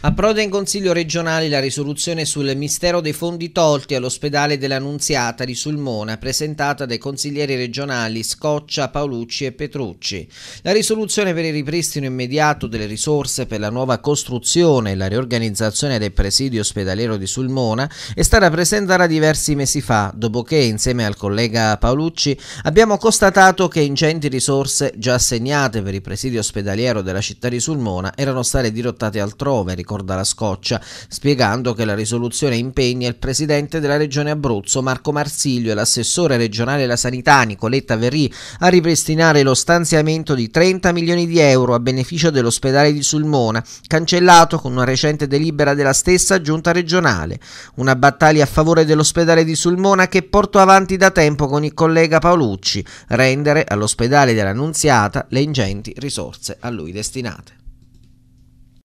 Approda in Consiglio regionale la risoluzione sul mistero dei fondi tolti all'ospedale dell'Annunziata di Sulmona, presentata dai consiglieri regionali Scoccia, Paolucci e Petrucci. La risoluzione per il ripristino immediato delle risorse per la nuova costruzione e la riorganizzazione del presidio ospedaliero di Sulmona è stata presentata diversi mesi fa, dopo che, insieme al collega Paolucci, abbiamo constatato che ingenti risorse già assegnate per il presidio ospedaliero della città di Sulmona erano state dirottate altrove, ricorda la scoccia, spiegando che la risoluzione impegna il presidente della regione Abruzzo Marco Marsiglio e l'assessore regionale della sanità Nicoletta Verri a ripristinare lo stanziamento di 30 milioni di euro a beneficio dell'ospedale di Sulmona, cancellato con una recente delibera della stessa giunta regionale. Una battaglia a favore dell'ospedale di Sulmona che porto avanti da tempo con il collega Paolucci, rendere all'ospedale dell'Annunziata le ingenti risorse a lui destinate.